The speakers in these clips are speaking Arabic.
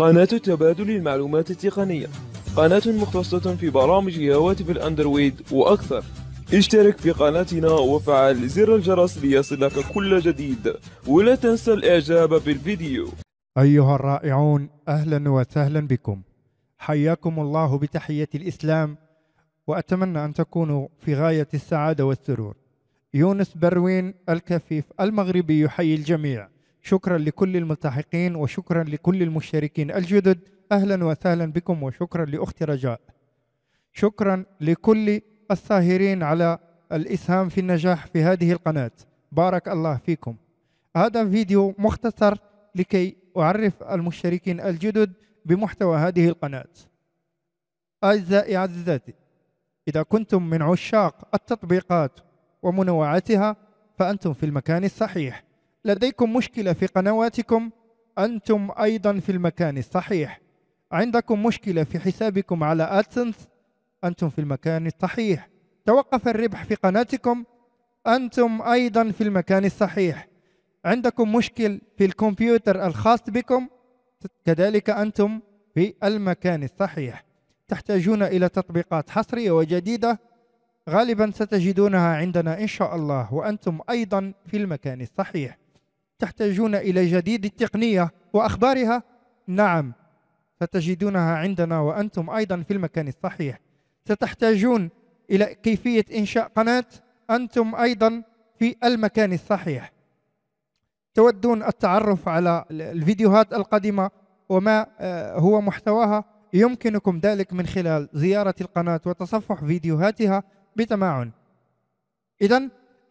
قناة تبادل المعلومات التقنية قناة مختصة في برامج هواتف الأندرويد وأكثر اشترك في قناتنا وفعل زر الجرس ليصلك كل جديد ولا تنسى الإعجاب بالفيديو أيها الرائعون أهلا وسهلا بكم حياكم الله بتحية الإسلام وأتمنى أن تكونوا في غاية السعادة والسرور يونس بروين الكفيف المغربي يحيي الجميع شكرا لكل الملتحقين وشكرا لكل المشتركين الجدد أهلا وسهلا بكم وشكرا لاختي رجاء شكرا لكل الساهرين على الإسهام في النجاح في هذه القناة بارك الله فيكم هذا فيديو مختصر لكي أعرف المشتركين الجدد بمحتوى هذه القناة أعزائي عزيزاتي إذا كنتم من عشاق التطبيقات ومنوعاتها فأنتم في المكان الصحيح لديكم مشكلة في قنواتكم أنتم أيضا في المكان الصحيح عندكم مشكلة في حسابكم على أدسنس أنتم في المكان الصحيح توقف الربح في قناتكم أنتم أيضا في المكان الصحيح عندكم مشكل في الكمبيوتر الخاص بكم كذلك أنتم في المكان الصحيح تحتاجون إلى تطبيقات حصرية وجديدة غالبا ستجدونها عندنا إن شاء الله وأنتم أيضا في المكان الصحيح تحتاجون إلى جديد التقنية وأخبارها؟ نعم ستجدونها عندنا وأنتم أيضا في المكان الصحيح ستحتاجون إلى كيفية إنشاء قناة أنتم أيضا في المكان الصحيح تودون التعرف على الفيديوهات القادمه وما آه، هو محتواها يمكنكم ذلك من خلال زيارة القناة وتصفح فيديوهاتها بتمعن إذا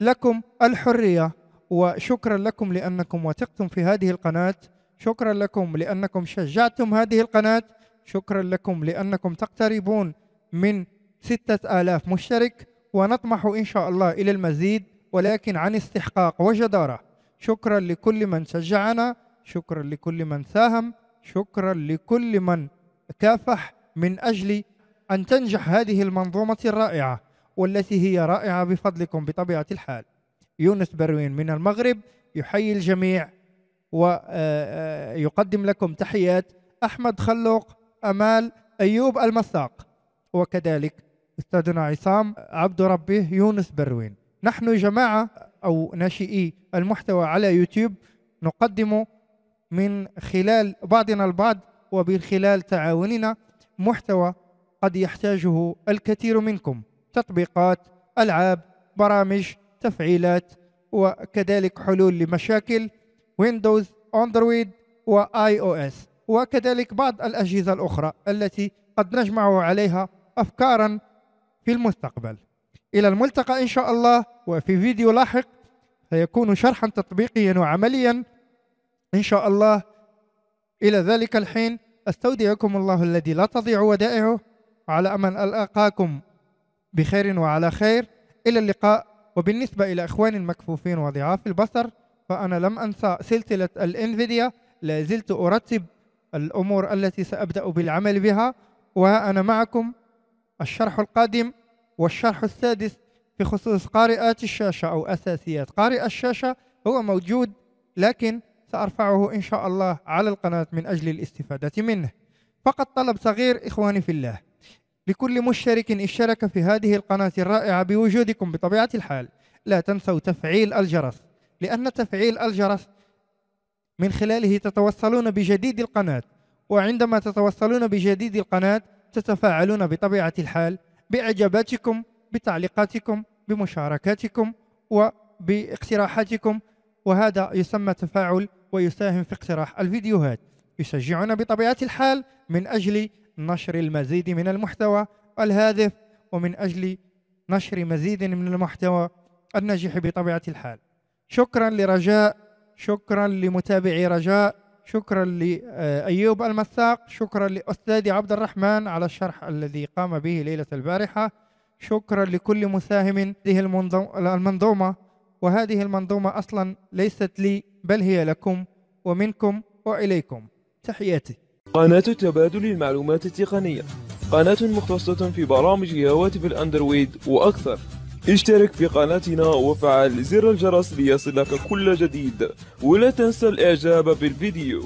لكم الحرية وشكرا لكم لأنكم وثقتم في هذه القناة شكرا لكم لأنكم شجعتم هذه القناة شكرا لكم لأنكم تقتربون من ستة آلاف مشترك ونطمح إن شاء الله إلى المزيد ولكن عن استحقاق وجدارة شكرا لكل من شجعنا شكرا لكل من ساهم شكرا لكل من كافح من أجل أن تنجح هذه المنظومة الرائعة والتي هي رائعة بفضلكم بطبيعة الحال يونس بروين من المغرب يحيي الجميع ويقدم آه، آه، لكم تحيات أحمد خلوق أمال أيوب المساق وكذلك أستاذنا عصام عبد ربه يونس بروين نحن جماعة أو ناشئي المحتوى على يوتيوب نقدم من خلال بعضنا البعض ومن خلال تعاوننا محتوى قد يحتاجه الكثير منكم تطبيقات ألعاب برامج تفعيلات وكذلك حلول لمشاكل ويندوز اندرويد واي او اس وكذلك بعض الاجهزه الاخرى التي قد نجمع عليها افكارا في المستقبل الى الملتقى ان شاء الله وفي فيديو لاحق سيكون شرحا تطبيقيا وعمليا ان شاء الله الى ذلك الحين استودعكم الله الذي لا تضيع ودائعه على امل القاكم بخير وعلى خير الى اللقاء وبالنسبة إلى إخواني المكفوفين وضعاف البصر فأنا لم أنسى سلسلة الإنفيديا لا زلت أرتب الأمور التي سأبدأ بالعمل بها وأنا معكم الشرح القادم والشرح السادس بخصوص قارئات الشاشة أو أساسيات قارئ الشاشة هو موجود لكن سأرفعه إن شاء الله على القناة من أجل الاستفادة منه فقط طلب صغير إخواني في الله لكل مشترك اشترك في هذه القناة الرائعة بوجودكم بطبيعة الحال لا تنسوا تفعيل الجرس لأن تفعيل الجرس من خلاله تتوصلون بجديد القناة وعندما تتوصلون بجديد القناة تتفاعلون بطبيعة الحال بإعجاباتكم بتعليقاتكم بمشاركاتكم وباقتراحاتكم وهذا يسمى تفاعل ويساهم في اقتراح الفيديوهات يشجعنا بطبيعة الحال من أجل نشر المزيد من المحتوى الهادف ومن أجل نشر مزيد من المحتوى الناجح بطبيعة الحال شكرا لرجاء شكرا لمتابعي رجاء شكرا لأيوب المثاق شكرا لأستاذي عبد الرحمن على الشرح الذي قام به ليلة البارحة شكرا لكل مساهم هذه المنظومة وهذه المنظومة أصلا ليست لي بل هي لكم ومنكم وإليكم تحياتي قناة تبادل المعلومات التقنية قناة مختصة في برامج هواتف الأندرويد وأكثر اشترك في قناتنا وفعل زر الجرس ليصلك كل جديد ولا تنسى الإعجاب بالفيديو